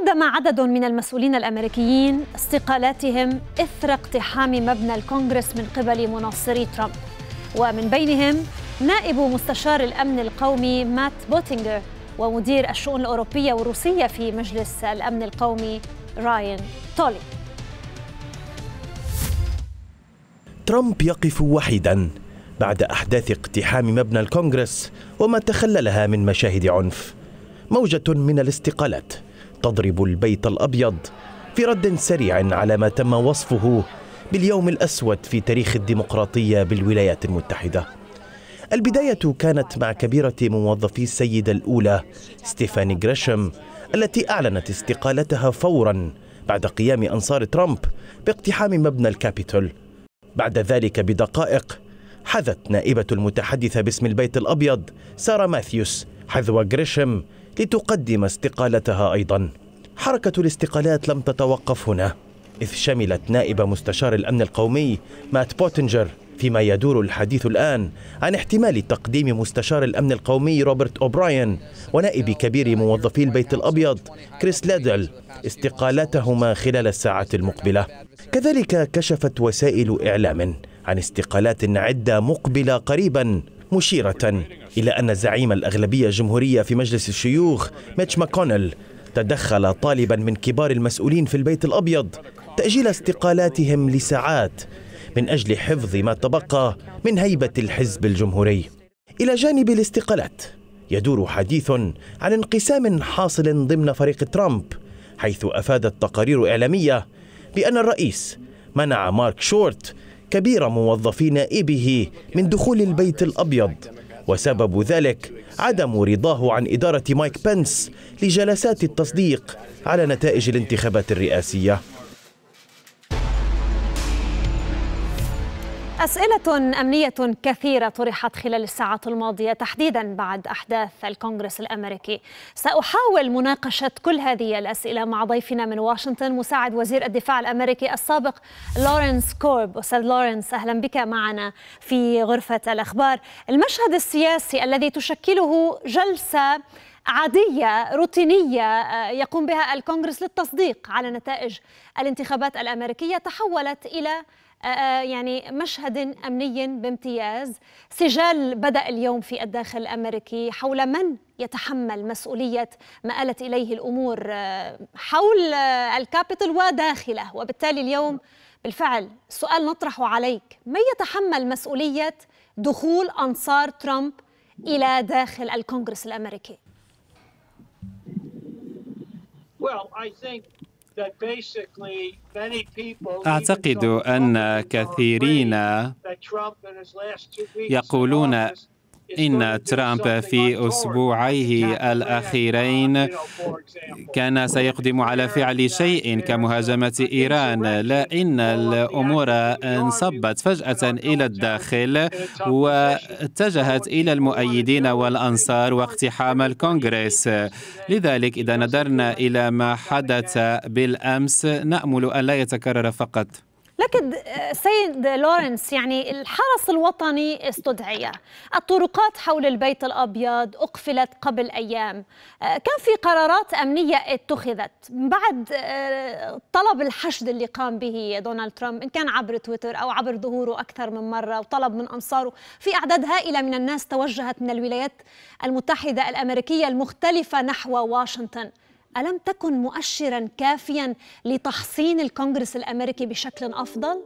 قدم عدد من المسؤولين الامريكيين استقالاتهم اثر اقتحام مبنى الكونغرس من قبل مناصري ترامب ومن بينهم نائب مستشار الامن القومي مات بوتينجر ومدير الشؤون الاوروبيه والروسيه في مجلس الامن القومي راين تولي ترامب يقف وحيدا بعد احداث اقتحام مبنى الكونغرس وما تخللها من مشاهد عنف موجه من الاستقالات تضرب البيت الابيض في رد سريع على ما تم وصفه باليوم الاسود في تاريخ الديمقراطيه بالولايات المتحده. البدايه كانت مع كبيره موظفي السيده الاولى ستيفاني غريشم التي اعلنت استقالتها فورا بعد قيام انصار ترامب باقتحام مبنى الكابيتول. بعد ذلك بدقائق حذت نائبه المتحدثه باسم البيت الابيض ساره ماثيوس حذو غريشم لتقدم استقالتها ايضا. حركة الاستقالات لم تتوقف هنا إذ شملت نائب مستشار الأمن القومي مات بوتنجر فيما يدور الحديث الآن عن احتمال تقديم مستشار الأمن القومي روبرت أوبراين ونائب كبير موظفي البيت الأبيض كريس لادل استقالتهما خلال الساعات المقبلة كذلك كشفت وسائل إعلام عن استقالات عدة مقبلة قريبا مشيرة إلى أن زعيم الأغلبية الجمهورية في مجلس الشيوخ ميتش ماكونيل تدخل طالبا من كبار المسؤولين في البيت الأبيض تأجيل استقالاتهم لساعات من أجل حفظ ما تبقى من هيبة الحزب الجمهوري إلى جانب الاستقالات يدور حديث عن انقسام حاصل ضمن فريق ترامب حيث أفادت تقارير إعلامية بأن الرئيس منع مارك شورت كبير موظفي نائبه من دخول البيت الأبيض وسبب ذلك عدم رضاه عن إدارة مايك بنس لجلسات التصديق على نتائج الانتخابات الرئاسية أسئلة أمنية كثيرة طرحت خلال الساعات الماضية تحديدا بعد أحداث الكونغرس الأمريكي سأحاول مناقشة كل هذه الأسئلة مع ضيفنا من واشنطن مساعد وزير الدفاع الأمريكي السابق لورنس كورب أستاذ لورنس أهلا بك معنا في غرفة الأخبار المشهد السياسي الذي تشكله جلسة عادية روتينية آه، يقوم بها الكونغرس للتصديق على نتائج الانتخابات الأمريكية تحولت إلى آه، آه، يعني مشهد أمني بامتياز سجال بدأ اليوم في الداخل الأمريكي حول من يتحمل مسؤولية ما آلت إليه الأمور آه، حول الكابيتال وداخله وبالتالي اليوم بالفعل سؤال نطرحه عليك من يتحمل مسؤولية دخول أنصار ترامب إلى داخل الكونغرس الأمريكي؟ Well, I think أعتقد أن كثيرين يقولون إن ترامب في أسبوعيه الأخيرين كان سيقدم على فعل شيء كمهاجمة إيران لأن الأمور انصبت فجأة إلى الداخل واتجهت إلى المؤيدين والأنصار واقتحام الكونغرس لذلك إذا نظرنا إلى ما حدث بالأمس نأمل أن لا يتكرر فقط أعتقد آه، سيد لورنس يعني الحرس الوطني استدعي الطرقات حول البيت الأبيض أقفلت قبل أيام آه، كان في قرارات أمنية اتخذت بعد آه، طلب الحشد اللي قام به دونالد ترامب إن كان عبر تويتر أو عبر ظهوره أكثر من مرة وطلب من أنصاره في أعداد هائلة من الناس توجهت من الولايات المتحدة الأمريكية المختلفة نحو واشنطن ألم تكن مؤشرا كافيا لتحصين الكونغرس الأمريكي بشكل أفضل؟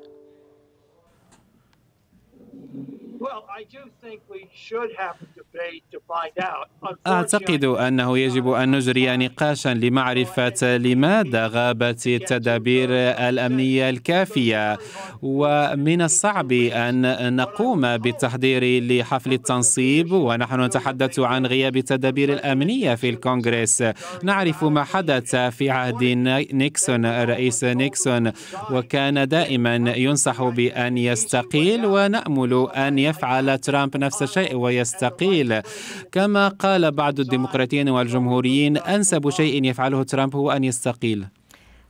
أعتقد أنه يجب أن نجري نقاشا لمعرفة لماذا غابت التدابير الأمنية الكافية ومن الصعب أن نقوم بالتحضير لحفل التنصيب ونحن نتحدث عن غياب التدابير الأمنية في الكونغرس نعرف ما حدث في عهد نيكسون الرئيس نيكسون وكان دائما ينصح بأن يستقيل ونأمل أن يفعل يفعل ترامب نفس الشيء ويستقيل كما قال بعض الديمقراطيين والجمهوريين أنسب شيء يفعله ترامب هو أن يستقيل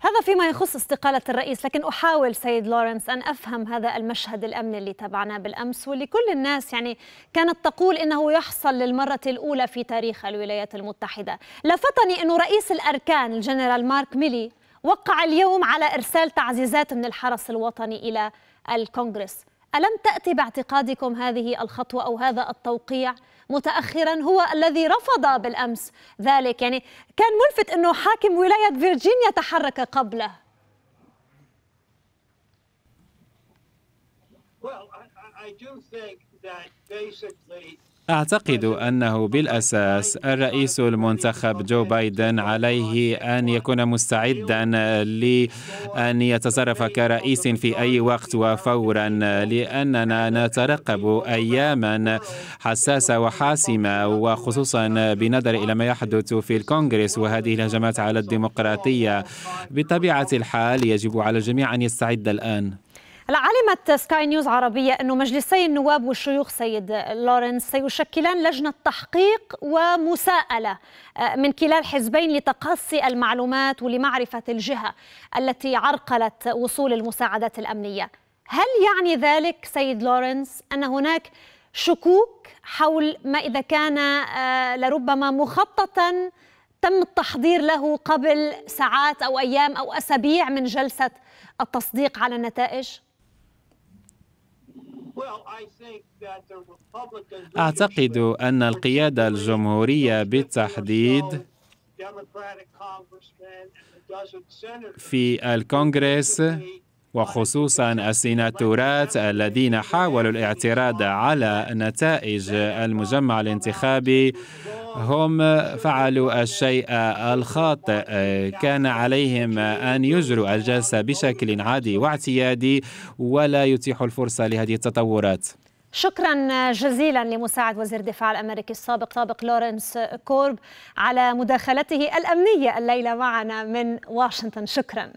هذا فيما يخص استقالة الرئيس لكن أحاول سيد لورنس أن أفهم هذا المشهد الأمني اللي تابعناه بالأمس واللي كل الناس يعني كانت تقول إنه يحصل للمرة الأولى في تاريخ الولايات المتحدة لفتني أنه رئيس الأركان الجنرال مارك ميلي وقع اليوم على إرسال تعزيزات من الحرس الوطني إلى الكونغرس ألم تأتي باعتقادكم هذه الخطوة أو هذا التوقيع متأخرا هو الذي رفض بالأمس ذلك يعني كان ملفت أنه حاكم ولاية فيرجينيا تحرك قبله well, I, I do think that basically أعتقد أنه بالأساس الرئيس المنتخب جو بايدن عليه أن يكون مستعدا لأن يتصرف كرئيس في أي وقت وفورا لأننا نترقب أياما حساسة وحاسمة وخصوصا بنظر إلى ما يحدث في الكونغرس وهذه الهجمات على الديمقراطية بطبيعة الحال يجب على الجميع أن يستعد الآن علمت سكاي نيوز عربية أن مجلسي النواب والشيوخ سيد لورنس سيشكلان لجنة تحقيق ومساءلة آه، من كلا الحزبين لتقصي المعلومات ولمعرفة الجهة التي عرقلت وصول المساعدات الأمنية هل يعني ذلك سيد لورنس أن هناك شكوك حول ما إذا كان آه، لربما مخططاً تم التحضير له قبل ساعات او ايام او اسابيع من جلسه التصديق على النتائج؟ أعتقد أن القيادة الجمهورية بالتحديد في الكونغرس وخصوصا السيناتورات الذين حاولوا الاعتراض على نتائج المجمع الانتخابي هم فعلوا الشيء الخاطئ كان عليهم أن يجروا الجلسة بشكل عادي واعتيادي ولا يتيح الفرصة لهذه التطورات شكرا جزيلا لمساعد وزير الدفاع الامريكي السابق طابق لورنس كورب على مداخلته الامنيه الليله معنا من واشنطن شكرا